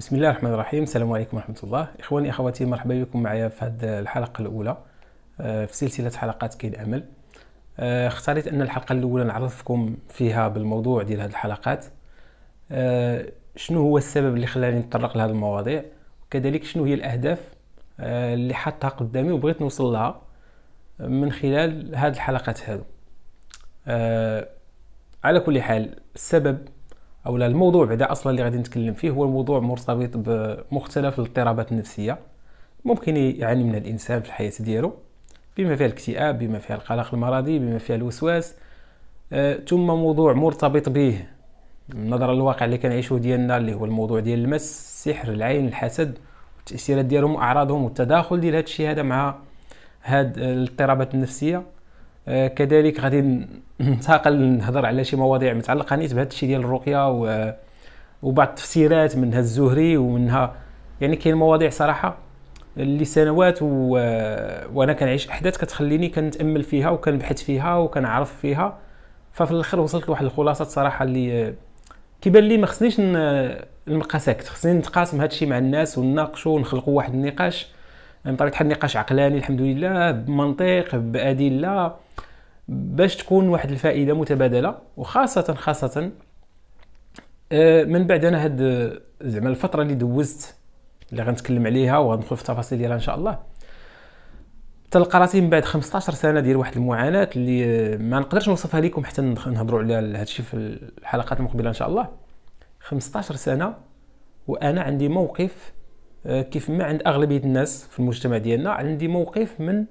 بسم الله الرحمن الرحيم السلام عليكم ورحمه الله اخواني اخواتي مرحبا بكم معايا في هذه الحلقه الاولى في سلسله حلقات كاين امل اختاريت ان الحلقه الاولى نعرفكم فيها بالموضوع ديال هذه الحلقات شنو هو السبب اللي خلاني نتطرق لهذه المواضيع وكذلك شنو هي الاهداف اللي حطها قدامي وبغيت نوصل لها من خلال هذه الحلقات هذه على كل حال السبب او الموضوع بعدا اصلا اللي غادي نتكلم فيه هو موضوع مرتبط بمختلف الاضطرابات النفسيه ممكن يعاني منها الانسان في الحياه ديالو بما فيها الاكتئاب بما فيها القلق المرضي بما فيها الوسواس آه، ثم موضوع مرتبط به نظرا للواقع اللي كنعيشوه ديالنا اللي هو الموضوع ديال المس السحر العين الحسد والتاثيرات ديالهم واعراضهم والتداخل ديال هذا الشيء هذا مع هاد الاضطرابات النفسيه آه، كذلك غادي ننتقل نهضر على شي مواضيع متعلقه نيت بهذا الشيء ديال الرقيه و وبعض التفسيرات منها الزهري ومنها يعني كاين مواضيع صراحه اللي سنوات و... وانا كنعيش احداث كتخليني كنتامل فيها وكنبحث فيها وكنعرف فيها ففي الاخر وصلت لواحد الخلاصات صراحه اللي كيبان لي ما خصنيش نبقى ساكت خصني نتقاسم الشيء مع الناس ونناقشوا ونخلقوا واحد النقاش عن طريق حد نقاش عقلاني الحمد لله بمنطق بادله باش تكون واحد الفائده متبادله وخاصه خاصه آه، من بعد انا هاد زعما الفتره اللي دوزت اللي غنتكلم عليها وغندخل في التفاصيل ديالها ان شاء الله تلقى راسي من بعد 15 سنه ديال واحد المعاناه اللي آه، ما نقدرش نوصفها لكم حتى نهضروا على هادشي في الحلقات المقبله ان شاء الله 15 سنه وانا عندي موقف آه، كيف ما عند اغلبيه الناس في المجتمع ديالنا عندي موقف من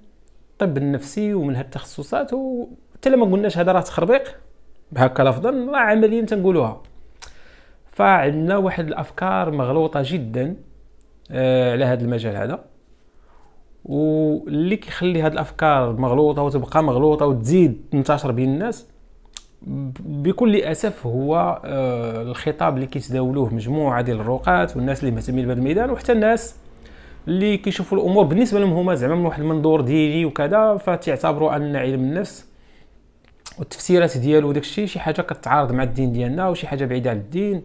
الطب النفسي ومن هاد التخصصات وحتى ما قلناش هذا راه تخربيق بهكا لفظا راه عمليا تنقولوها فعندنا واحد الافكار مغلوطه جدا آه، على هذا المجال هذا واللي كيخلي هذه الافكار مغلوطه وتبقى مغلوطه وتزيد تنتشر بين الناس بكل اسف هو آه، الخطاب اللي كيتداولوه مجموعه ديال الرقاة والناس اللي مهتمين بهذا الميدان وحتى الناس اللي كيشوفوا الامور بالنسبه لهم هما زعما من واحد المنظور ديني وكذا فتعتبروا ان علم النفس والتفسيرات ديالو وداك الشيء شي حاجه كتعارض مع الدين ديالنا وشي حاجه بعيده على الدين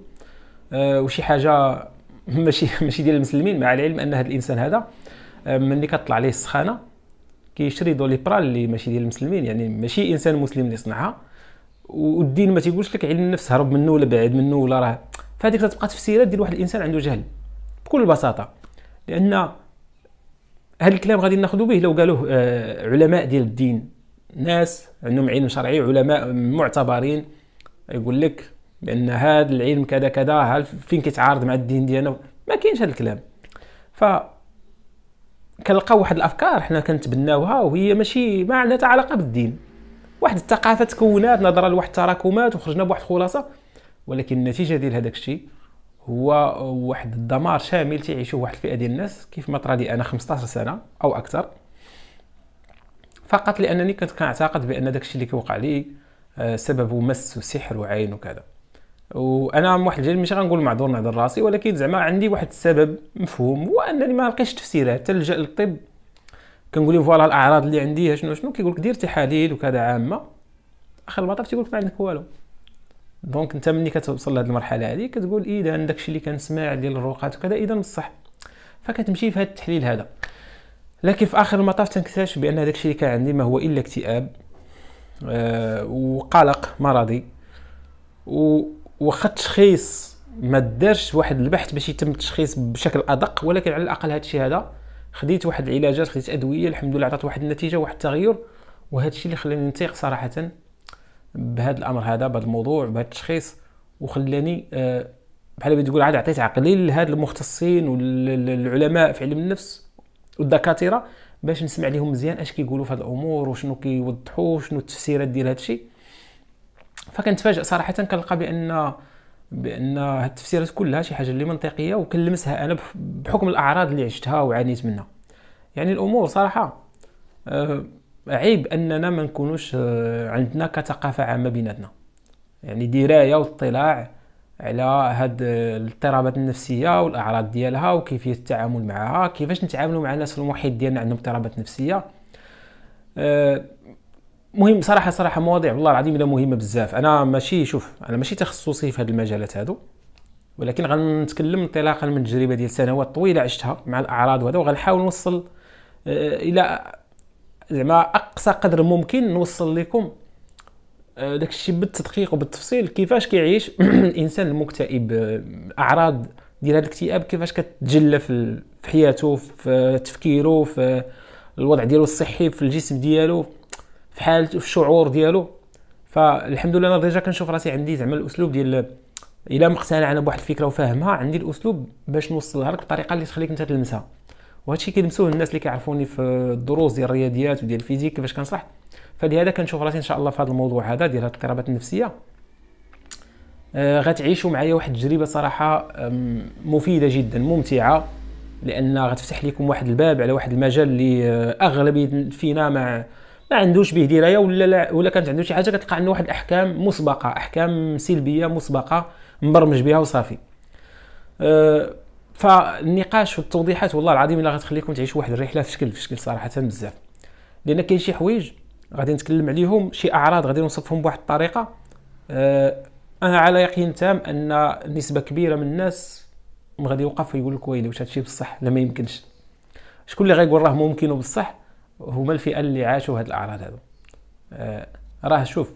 آه، وشي حاجه ماشي ماشي ديال المسلمين مع العلم ان هذا الانسان هذا آه، ملي كطلع عليه السخانه كيشري دولي برال اللي ماشي ديال المسلمين يعني ماشي انسان مسلم اللي صنعها والدين ما تيقولش لك علم النفس هرب منه ولا بعد منه ولا راه فهذيك تبقى تفسيرات ديال واحد الانسان عنده جهل بكل بساطه لان هذا الكلام غادي ناخذ به لو قالوه آه، علماء ديال الدين ناس عندهم علم شرعي علماء معتبرين يقول لك بان هذا العلم كذا كذا فين كيتعارض مع الدين ديالنا ما كاينش هذا الكلام ف كنلقاو واحد الافكار حنا كنتبناوها وهي ماشي ما عندها علاقه بالدين واحد الثقافه تكونات نظرا لواحد التراكمات وخرجنا بواحد الخلاصه ولكن النتيجه ديال هذاك الشيء هو واحد الدمار شامل تيعيشوه واحد الفئه ديال الناس كيف ما طرا لي انا 15 سنه او اكثر فقط لانني كنت كنعتقد بان داك الشيء اللي كيوقع لي آه، سببه مس وسحر وعين وكذا وانا من واحد الجانب ماشي غنقول معذور نعذر راسي ولكن زعما عندي واحد السبب مفهوم هو انني ما لقيتش تفسيره حتى للطب كنقول لهم فوالا الاعراض اللي عندي شنو شنو كيقول لك دير تحاليل وكذا عامه اخر المطاف تيقول لك ما عندك والو دونك انت ملي كتوصل لهاد المرحله هذه كتقول اذا داكشي اللي كنسمع ديال الروقات وكذا اذا بصح فكتمشي في هذا التحليل هذا لكن في اخر المطاف تنكتشف بان داكشي اللي كان عندي ما هو الا اكتئاب آه وقلق مرضي وخا التشخيص ما دارش واحد البحث باش يتم التشخيص بشكل ادق ولكن على الاقل هذا الشيء هذا خديت واحد العلاجات خديت ادويه الحمد لله عطات واحد النتيجه واحد التغير وهذا الشيء اللي خلاني نثيق صراحه بهذا الامر هذا بهذا الموضوع بهذا التشخيص وخلاني أه بحال ما تقول عاد عطيت عقلي لهاد المختصين والعلماء في علم النفس والدكاتره باش نسمع لهم مزيان اش كيقولوا في هاد الامور وشنو كيوضحوا شنو التفسيرات ديال هاد الشيء فكنتفاجئ صراحه كنلقى بان بان التفسيرات كلها شي حاجه اللي منطقيه وكنلمسها انا بحكم الاعراض اللي عشتها وعانيت منها يعني الامور صراحه آه، عيب اننا ما نكونوش آه، عندنا كثقافه عامه بيناتنا يعني درايه واطلاع على هاد آه، الاضطرابات النفسيه والاعراض ديالها وكيفيه التعامل معها كيفاش نتعاملوا مع الناس في المحيط ديالنا عندهم اضطرابات نفسيه مهم صراحه صراحه مواضيع والله العظيم الا مهمه بزاف انا ماشي شوف انا ماشي تخصصي في هذه المجالات هادو ولكن غنتكلم انطلاقا من تجربه ديال سنوات طويله عشتها مع الاعراض وهذا وغنحاول نوصل آه، الى زعما اقصى قدر ممكن نوصل لكم آه، داك الشيء بالتدقيق وبالتفصيل كيفاش كيعيش الانسان المكتئب آه، اعراض ديال هذا الاكتئاب كيفاش كتجلى في حياته في تفكيره في الوضع ديالو الصحي في الجسم ديالو في حالته في الشعور ديالو فالحمد لله انا ديجا كنشوف راسي عندي زعما الاسلوب ديال الا مقتنع انا بواحد الفكره وفاهمها عندي الاسلوب باش نوصلها لك بطريقه اللي تخليك انت تلمسها وهذا الشيء كيلمسوه الناس اللي كيعرفوني في الدروس ديال الرياضيات وديال الفيزيك كيفاش كنشرح فلهذا كنشوف راسي ان شاء الله في هذا الموضوع هذا ديال الاضطرابات النفسيه آه، غتعيشوا معايا واحد التجربه صراحه مفيده جدا ممتعه لان غتفتح لكم واحد الباب على واحد المجال اللي آه، اغلبيه فينا ما ما عندوش به درايه ولا لا ولا كانت عنده شي حاجه كتلقى عنده واحد الاحكام مسبقه احكام سلبيه مسبقه مبرمج بها وصافي أه، فالنقاش والتوضيحات والله العظيم الا غتخليكم تعيشوا واحد الرحله في شكل في شكل صراحه بزاف لان كاين شي حوايج غادي نتكلم عليهم شي اعراض غادي نوصفهم بواحد الطريقه أه، انا على يقين تام ان نسبه كبيره من الناس غادي يوقف ويقول لك ويلي واش هادشي بصح لا ما يمكنش شكون اللي غايقول راه ممكن وبصح هما الفئه اللي عاشوا هاد الاعراض هادو آه راه شوف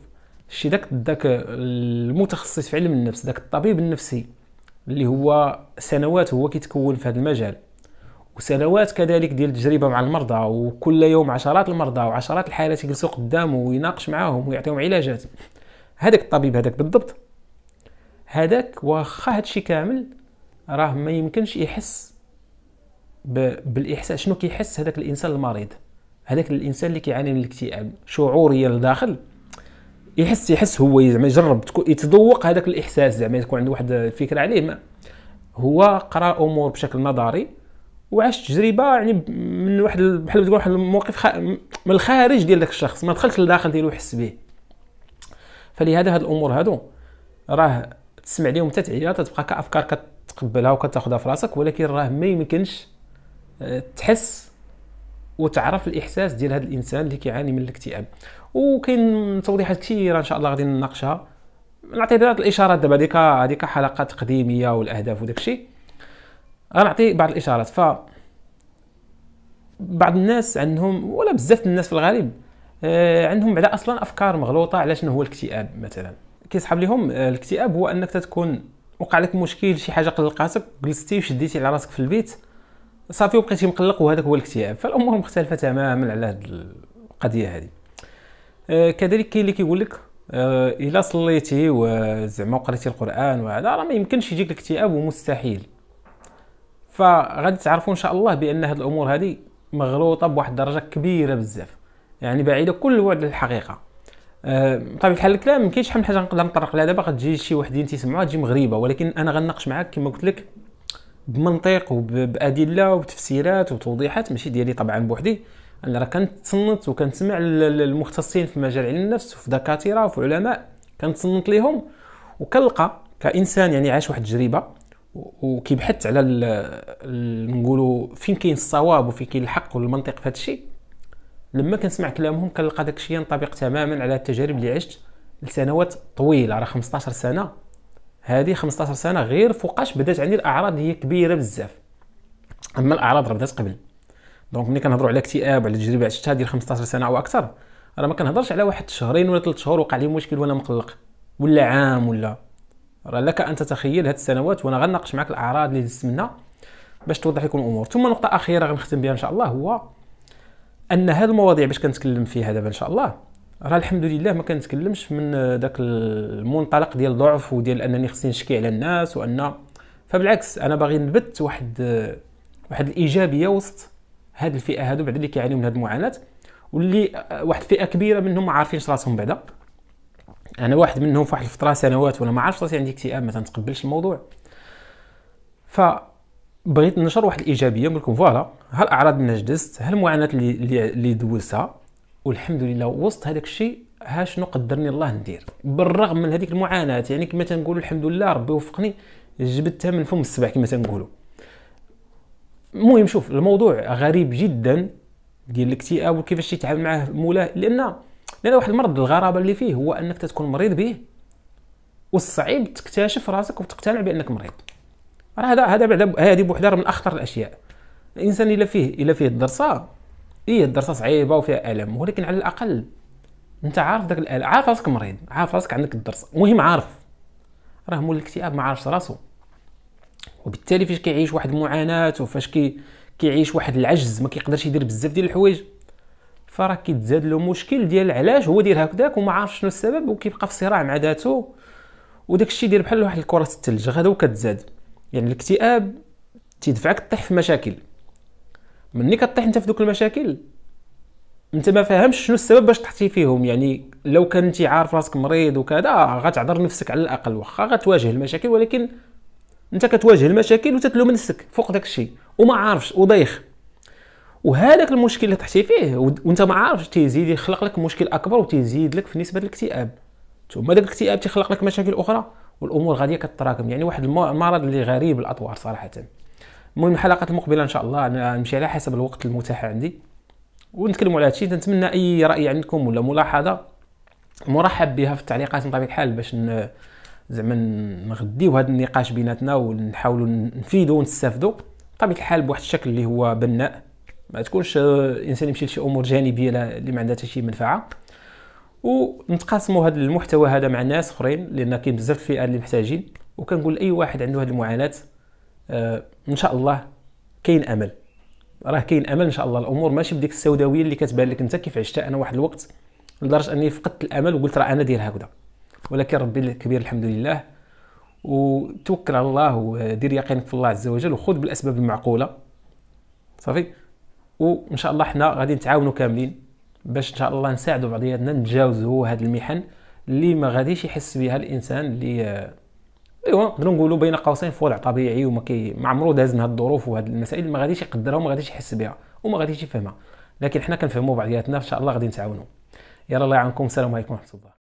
شي داك داك المتخصص في علم النفس داك الطبيب النفسي اللي هو سنوات هو كيتكون في هذا المجال وسنوات كذلك ديال التجربه مع المرضى وكل يوم عشرات المرضى وعشرات الحالات يجلسوا قدامه ويناقش معاهم ويعطيهم علاجات هذاك الطبيب هذاك بالضبط هذاك واخا هادشي كامل راه ما يمكنش يحس بالاحساس شنو كيحس هذاك الانسان المريض هذاك الانسان اللي كيعاني من الاكتئاب شعوريا لداخل يحس يحس هو زعما يجرب يتذوق هذاك الاحساس زعما تكون عنده واحد الفكره عليه ما هو قرا امور بشكل نظري وعاش تجربه يعني من واحد بحال تقول واحد الموقف خ... من الخارج ديال داك الشخص ما دخلش للداخل ديالو يحس به فلهذا هاد الامور هادو راه تسمع ليهم حتى تعيا تتبقى كافكار كتقبلها وكتاخذها في راسك ولكن راه ما يمكنش آه، تحس وتعرف الاحساس ديال هذا الانسان اللي كيعاني من الاكتئاب وكاين توضيحات كثيره ان شاء الله غادي نناقشها نعطي بعض الاشارات دابا هذيك هذيك حلقه تقديميه والاهداف وداك الشيء غنعطي بعض الاشارات ف بعض الناس عندهم ولا بزاف الناس في الغالب آه، عندهم بعدا اصلا افكار مغلوطه على شنو هو الاكتئاب مثلا كيسحب لهم آه، الاكتئاب هو انك تكون وقع لك مشكل شي حاجه قلقاتك جلستي وشديتي على راسك في البيت صافي وبقيتي مقلق وهذاك هو الاكتئاب فالامور مختلفه تماما على هذه القضيه هذه آه، كذلك كاين اللي كيقول لك آه، الا صليتي وزعما وقريتي القران وهذا راه ما يمكنش يجيك الاكتئاب ومستحيل فغادي تعرفوا ان شاء الله بان هذه الامور هذه مغلوطه بواحد الدرجه كبيره بزاف يعني بعيده كل بعد الحقيقه آه، بطبيعه الحال الكلام ما كاينش شحال من حاجه نقدر نطرق لها دابا غتجي شي وحدين تسمعوها تجي مغريبه ولكن انا غنناقش معاك كما قلت لك بمنطق وبادله وبتفسيرات وتوضيحات ماشي ديالي طبعا بوحدي انا راه كنتصنت وكنسمع المختصين في مجال علم النفس وفي دكاتره وفي علماء كنتصنت ليهم وكنلقى كانسان يعني عاش واحد التجربه وكيبحث على نقولوا فين كاين الصواب وفين كاين الحق والمنطق في هذا الشيء لما كنسمع كلامهم كنلقى داك الشيء ينطبق تماما على التجارب اللي عشت لسنوات طويله راه 15 سنه هذه 15 سنه غير فوقاش بدات عندي الاعراض هي كبيره بزاف اما الاعراض راه بدات قبل دونك ملي كنهضروا على اكتئاب على تجربه عشتها ديال 15 سنه او اكثر راه ما كنهضرش على واحد شهرين ولا ثلاث شهور وقع لي مشكل وانا مقلق ولا عام ولا راه لك ان تتخيل هاد السنوات وانا غنناقش معك الاعراض اللي دزت منها باش توضح لكم الامور ثم نقطه اخيره غنختم بها ان شاء الله هو ان هاد المواضيع باش كنتكلم فيها دابا ان شاء الله راه الحمد لله ما كنتكلمش من داك المنطلق ديال الضعف وديال انني خصني نشكي على الناس وان فبالعكس انا باغي نبت واحد واحد الايجابيه وسط هاد الفئه هادو بعد اللي كيعانيو من هاد المعاناه واللي واحد فئه كبيره منهم ما عارفينش راسهم بعدا انا واحد منهم في واحد الفتره سنوات وانا ما عارفش راسي عندي اكتئاب ما تنتقبلش الموضوع ف بغيت ننشر واحد الايجابيه نقول لكم فوالا ها الاعراض اللي نجدست ها المعاناه اللي اللي دوزتها والحمد لله وسط هذاك الشيء ها شنو قدرني الله ندير بالرغم من هذيك المعاناه يعني كما تنقولوا الحمد لله ربي وفقني جبتها من فم السبع كما تنقولوا المهم شوف الموضوع غريب جدا ديال الاكتئاب وكيفاش يتعامل معاه مولاه لان لان واحد المرض الغرابه اللي فيه هو انك تكون مريض به والصعيب تكتشف راسك وتقتنع بانك مريض راه هذا هذا هذه بوحده من اخطر الاشياء الانسان الا فيه الا فيه الدرسه ايه الدراسه صعيبه وفيها الم ولكن على الاقل انت عارف داك الالم عارف راسك مريض عارف راسك عندك الدرس المهم عارف راه مول الاكتئاب ما عارفش راسو وبالتالي فاش كيعيش واحد المعاناه وفاش كي كيعيش واحد العجز ما كيقدرش يدير بزاف ديال الحوايج فراه كيتزاد له مشكل ديال علاش هو داير هكذاك وما عارف شنو السبب وكيبقى في صراع مع ذاته وداك الشيء داير بحال واحد الكره الثلج غدا وكتزاد يعني الاكتئاب تيدفعك تطيح في مشاكل ملي كطيح انت في دوك المشاكل انت ما فاهمش شنو السبب باش طحتي فيهم يعني لو كان انت عارف راسك مريض وكذا غتعذر نفسك على الاقل واخا غتواجه المشاكل ولكن انت كتواجه المشاكل وتتلوم نفسك فوق داك الشيء وما عارفش وضيخ وهذاك المشكل اللي طحتي فيه وانت ما عارفش تيزيد يخلق لك مشكل اكبر وتزيد لك في نسبه الاكتئاب ثم داك الاكتئاب تيخلق لك مشاكل اخرى والامور غاديه كتراكم يعني واحد المرض اللي غريب الاطوار صراحه المهم الحلقه المقبله ان شاء الله انا نمشي على حسب الوقت المتاح عندي ونتكلموا على هادشي نتمنى اي راي عندكم ولا ملاحظه مرحب بها في التعليقات من طبيعه الحال باش زعما نغديو هذا النقاش بيناتنا ونحاولوا نفيدوا ونستافدوا بطبيعه الحال بواحد الشكل اللي هو بناء ما تكونش الانسان آه، يمشي لشي امور جانبيه اللي ما عندها حتى شي منفعه ونتقاسموا هذا المحتوى هذا مع ناس اخرين لان كاين بزاف الفئات اللي محتاجين وكنقول اي واحد عنده هذه المعاناه آه، ان شاء الله كاين امل راه كاين امل ان شاء الله الامور ماشي بديك السوداويه اللي كتبان لك انت كيف عشتها انا واحد الوقت لدرجه اني فقدت الامل وقلت راه انا داير هكذا ولكن ربي الكبير الحمد لله وتوكل على الله ودير يقينك في الله عز وجل وخذ بالاسباب المعقوله صافي وان شاء الله حنا غادي نتعاونوا كاملين باش ان شاء الله نساعدوا بعضياتنا نتجاوزوا هذه المحن اللي ما غاديش يحس بها الانسان اللي آه، ايوا نقدروا نقولوا بين قوسين فولع طبيعي وما كي ما داز من هاد الظروف وهاد المسائل ما غاديش يقدرها وما غاديش يحس بها وما غاديش يفهمها لكن حنا كنفهموا بعضياتنا ان شاء الله غادي نتعاونوا يلا الله يعاونكم السلام عليكم ورحمه الله